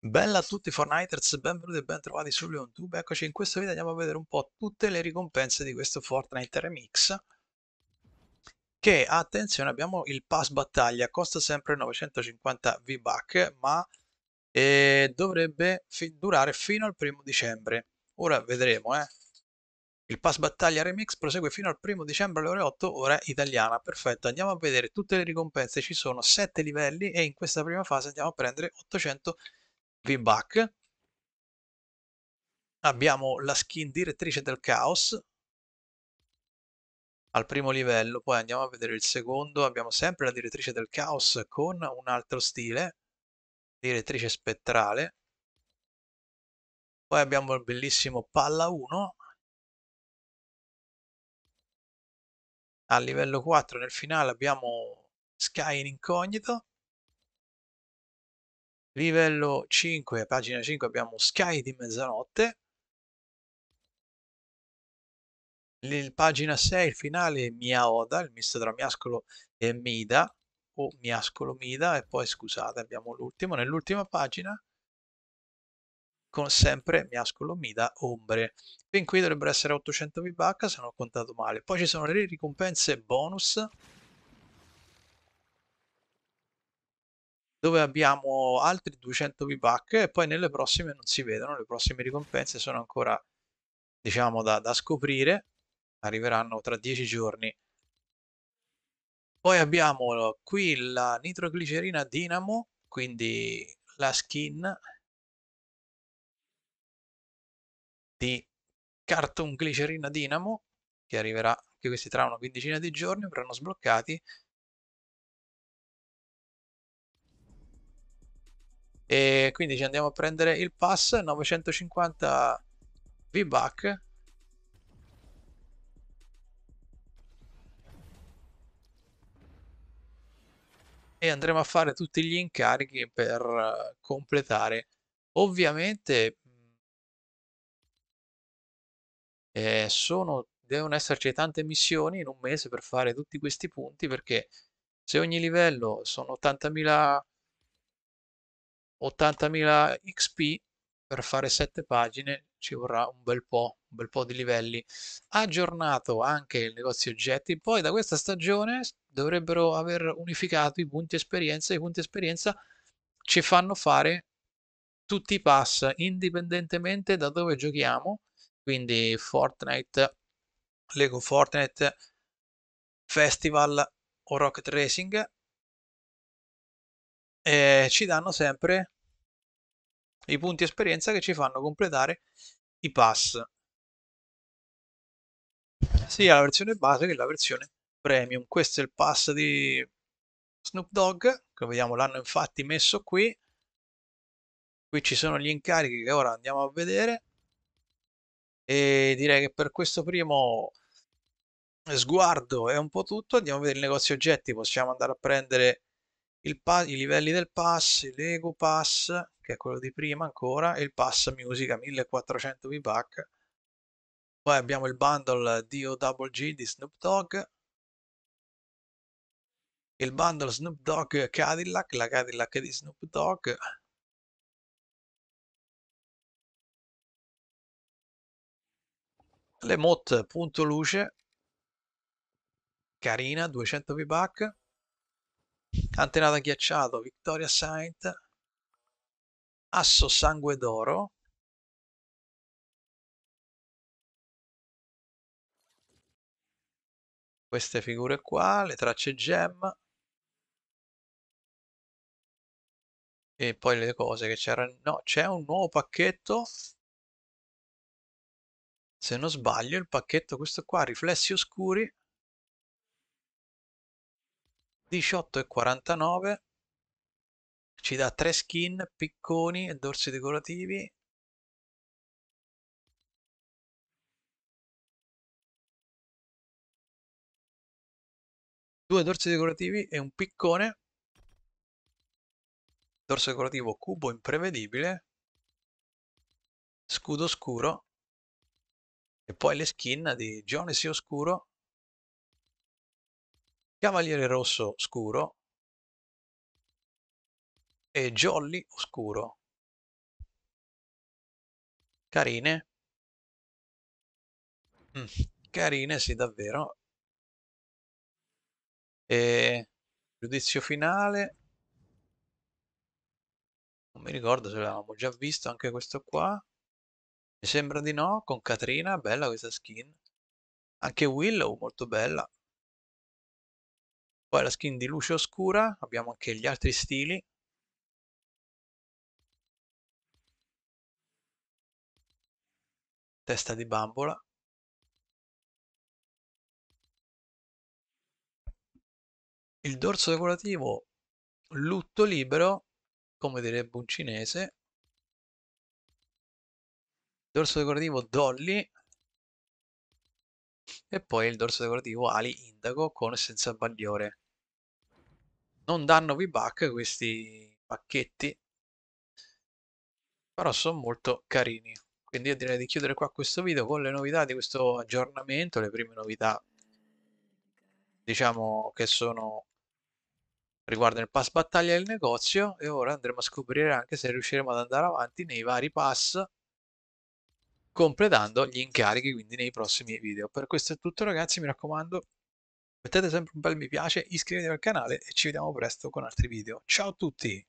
Bella a tutti Fortniters, benvenuti e bentrovati su YouTube. Eccoci, in questo video andiamo a vedere un po' tutte le ricompense di questo Fortnite Remix. Che, attenzione, abbiamo il pass battaglia, costa sempre 950 V-Buck, ma eh, dovrebbe fi durare fino al primo dicembre. Ora vedremo, eh. Il pass battaglia remix prosegue fino al primo dicembre alle ore 8, ora italiana. Perfetto, andiamo a vedere tutte le ricompense. Ci sono 7 livelli e in questa prima fase andiamo a prendere 800 v V-Buck. abbiamo la skin direttrice del caos al primo livello, poi andiamo a vedere il secondo, abbiamo sempre la direttrice del caos con un altro stile, direttrice spettrale, poi abbiamo il bellissimo palla 1, a livello 4 nel finale abbiamo Sky in incognito, Livello 5, pagina 5, abbiamo Sky di mezzanotte. Il, pagina 6, il finale Miaoda, il misto tra Miascolo e Mida, o Miascolo Mida, e poi scusate, abbiamo l'ultimo, nell'ultima pagina, con sempre Miascolo Mida Ombre. Fin qui dovrebbero essere 800 VBH se non ho contato male. Poi ci sono le ricompense bonus, dove abbiamo altri 200 V-Buck e poi nelle prossime non si vedono, le prossime ricompense sono ancora diciamo da, da scoprire, arriveranno tra 10 giorni. Poi abbiamo qui la nitroglicerina Dinamo, quindi la skin di Cartoon Glicerina Dinamo, che arriverà anche questi tra una quindicina di giorni, verranno sbloccati E quindi ci andiamo a prendere il pass 950 V-Buck. E andremo a fare tutti gli incarichi per eh, completare. Ovviamente mm, eh, sono, devono esserci tante missioni in un mese per fare tutti questi punti perché se ogni livello sono 80.000 80.000 XP per fare 7 pagine ci vorrà un bel po', un bel po' di livelli. Ha aggiornato anche il negozio oggetti, poi da questa stagione dovrebbero aver unificato i punti esperienza, i punti esperienza ci fanno fare tutti i pass indipendentemente da dove giochiamo, quindi Fortnite, Lego Fortnite, Festival o Rocket Racing ci danno sempre i punti esperienza che ci fanno completare i pass sia la versione base che la versione premium questo è il pass di Snoop Dogg che vediamo l'hanno infatti messo qui qui ci sono gli incarichi che ora andiamo a vedere e direi che per questo primo sguardo è un po' tutto andiamo a vedere il negozio oggetti possiamo andare a prendere pa- i livelli del pass, Lego Pass, che è quello di prima ancora, e il Pass musica 1400 V-Buck. Poi abbiamo il bundle DOWG di Snoop Dogg, il bundle Snoop Dogg Cadillac, la Cadillac di Snoop Dogg. Le L'emote punto luce, carina, 200 V-Buck. Antenata ghiacciato, Victoria Saint, Asso Sangue d'Oro, queste figure qua, le tracce gemma e poi le cose che c'erano. No, c'è un nuovo pacchetto. Se non sbaglio, il pacchetto questo qua, riflessi oscuri. 18,49 ci dà 3 skin, picconi e dorsi decorativi due dorsi decorativi e un piccone dorso decorativo cubo imprevedibile scudo scuro e poi le skin di Gionesi Oscuro Cavaliere Rosso scuro e Jolly oscuro. Carine. Mm, carine, sì, davvero. E... Giudizio finale. Non mi ricordo se l'avevamo già visto anche questo qua. Mi sembra di no, con Katrina, bella questa skin. Anche Willow, molto bella. Poi la skin di luce oscura, abbiamo anche gli altri stili. Testa di bambola. Il dorso decorativo, lutto libero, come direbbe un cinese. Dorso decorativo Dolly, e poi il dorso decorativo ali indago con senza bagliore. Non danno V-Buck questi pacchetti, però sono molto carini. Quindi io direi di chiudere qua questo video con le novità di questo aggiornamento, le prime novità diciamo che sono riguardo il pass battaglia del negozio e ora andremo a scoprire anche se riusciremo ad andare avanti nei vari pass completando gli incarichi quindi nei prossimi video. Per questo è tutto ragazzi, mi raccomando mettete sempre un bel mi piace, iscrivetevi al canale e ci vediamo presto con altri video. Ciao a tutti!